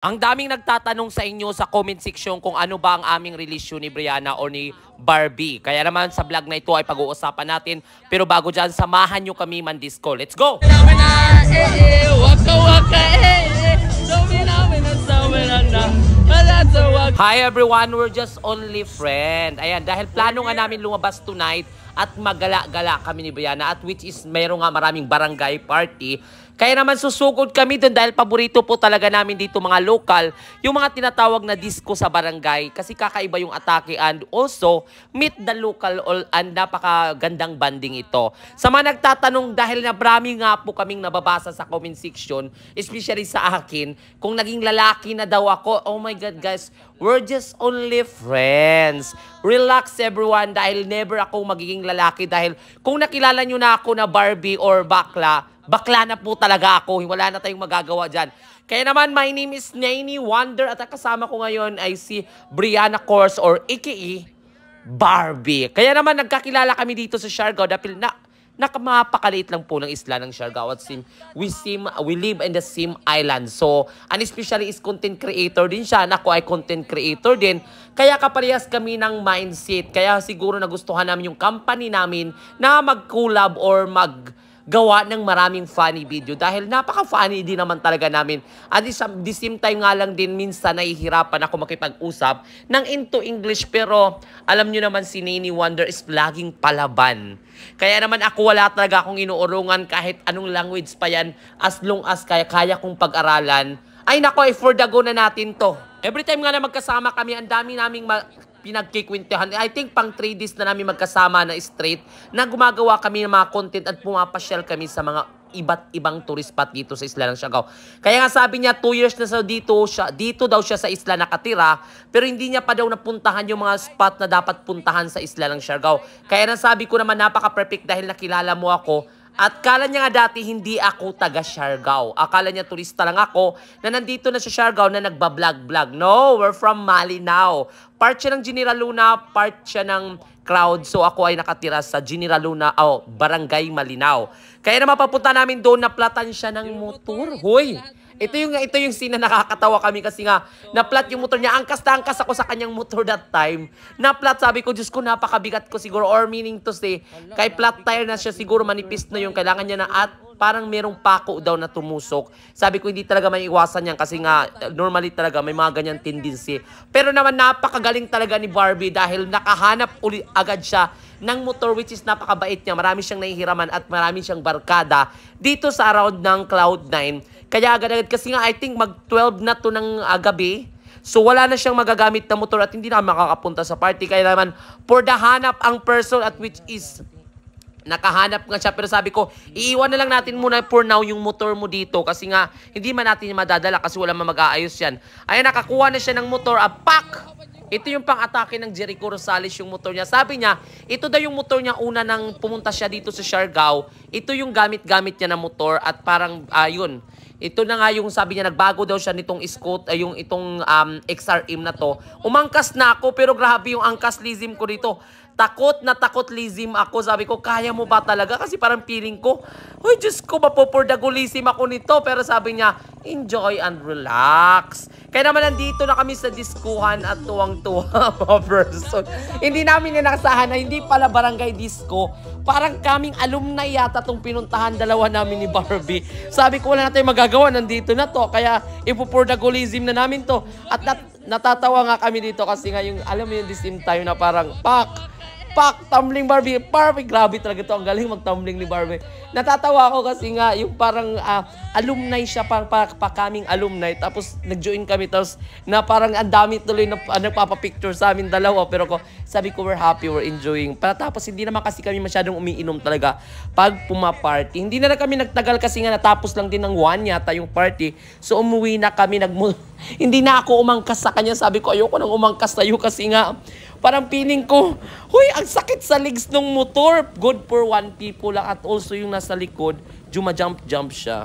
Ang daming nagtatanong sa inyo sa comment section kung ano ba ang aming release ni Brianna o ni Barbie. Kaya naman sa vlog na ito ay pag-uusapan natin. Pero bago dyan, samahan nyo kami man Mandisco. Let's go! Hi everyone, we're just only friend. Ayan, dahil plano nga namin lumabas tonight at magala-gala kami ni Bayana at which is meron nga maraming barangay party. Kaya naman susugod kami doon dahil paborito po talaga namin dito mga local yung mga tinatawag na disco sa barangay kasi kakaiba yung atake and also meet the local all and napakagandang banding ito. Sa mga nagtatanong dahil na marami nga po kaming nababasa sa comment section especially sa akin kung naging lalaki na daw ako oh my god guys we're just only friends. Relax everyone dahil never ako magiging lalaki dahil kung nakilala nyo na ako na Barbie or bakla, bakla na po talaga ako. Wala na tayong magagawa dyan. Kaya naman, my name is Naini Wonder at kasama ko ngayon ay si Brianna Kors or Iki e Barbie. Kaya naman, nagkakilala kami dito sa Siargao dahil na nakamapakaliit lang po ng isla ng Siargao at sim, we, sim, we live in the same island. So, and especially is content creator din siya. And ako ay content creator din. Kaya kaparehas kami ng mindset. Kaya siguro nagustuhan namin yung company namin na mag-collab or mag- gawa ng maraming funny video dahil napaka-funny din naman talaga namin. At the the same time nga lang din minsan nahihirapan ako makipag-usap ng into English pero alam nyo naman si Nini Wonder is laging palaban. Kaya naman ako wala talaga akong inuurungan kahit anong language pa yan as long as kaya, kaya kong pag-aralan. Ay nako, eh, for the go na natin to. Every time nga na magkasama kami, ang dami naming pinagkikwintahan. I think pang 3 days na namin magkasama na straight na gumagawa kami ng mga content at pumapasyal kami sa mga iba't ibang tourist spot dito sa isla ng Siagao. Kaya nga sabi niya 2 years na sa dito siya, dito daw siya sa isla nakatira, pero hindi niya pa daw napuntahan yung mga spot na dapat puntahan sa isla ng Siagao. Kaya sabi ko naman napaka-perfect dahil nakilala mo ako at kala niya nga dati hindi ako taga Siargao. Akala niya turista lang ako na nandito na sa Siargao na nagba vlog vlog No, we're from Malinao. Part siya ng General Luna, part siya ng crowd. So ako ay nakatira sa General Luna, oh, Barangay Malinao. Kaya na mapapunta namin doon na platan siya ng motor. Hoy! Ito yung ito yung scene na nakakatawa kami kasi nga naplat yung motor niya. Angkas na angkas ako sa kanyang motor that time. Naplat sabi ko, Diyos ko, napakabigat ko siguro or meaning to say, kay flat tire na siya siguro manipis na yung kailangan niya na at parang merong pako daw na tumusok. Sabi ko hindi talaga may iwasan yan kasi nga normally talaga may mga ganyan tendency. Pero naman napakagaling talaga ni Barbie dahil nakahanap uli agad siya ng motor which is napakabait niya. Marami siyang nahihiraman at marami siyang barkada dito sa around ng Cloud9. Kaya agad-agad kasi nga I think mag 12 na to ng uh, gabi. So wala na siyang magagamit na motor at hindi na makakapunta sa party. Kaya naman for the hanap ang person at which is Nakahanap nga siya pero sabi ko, iiwan na lang natin muna for now yung motor mo dito kasi nga hindi man natin madadala kasi wala man mag-aayos yan. Ayan, nakakuha na siya ng motor. a pack Ito yung pang-atake ng Jericho Rosales yung motor niya. Sabi niya, ito daw yung motor niya una nang pumunta siya dito sa Siargao. Ito yung gamit-gamit niya na motor at parang ayun. Ah, uh, ito na nga yung sabi niya nagbago daw siya nitong scoot, uh, yung itong um, XRM na to. Umangkas na ako pero grabe yung angkas lism ko dito. Takot na takot lizim ako. Sabi ko, kaya mo ba talaga? Kasi parang feeling ko, Hoy, Diyos ko, mapupordagulisim ako nito. Pero sabi niya, enjoy and relax. Kaya naman nandito na kami sa diskuhan at tuwang-tuwa mga person. Hindi namin inasahan na hindi pala barangay disco. Parang kaming alumni yata itong pinuntahan dalawa namin ni Barbie. Sabi ko, wala na tayong magagawa, nandito na to. Kaya ipupordagulism na namin to. At nat- natatawa nga kami dito kasi ngayong, alam mo yung this time na parang, pak, Pak, tumbling Barbie. Barbie, grabe talaga to. Ang galing mag-tumbling ni Barbie. Natatawa ako kasi nga, yung parang uh, alumni siya, parang pa, pa alumni. Tapos nag-join kami, tapos na parang ang dami tuloy na uh, nagpapapicture sa amin dalawa. Pero ko, sabi ko, we're happy, we're enjoying. Para hindi naman kasi kami masyadong umiinom talaga pag pumaparty. Hindi na, lang kami nagtagal kasi nga natapos lang din ng one yata yung party. So, umuwi na kami. Nagmul hindi na ako umangkas sa kanya. Sabi ko, ayoko nang umangkas sa'yo kasi nga parang feeling ko, huy, ang sakit sa legs ng motor. Good for one people lang at also yung nasa likod, jumajump-jump siya.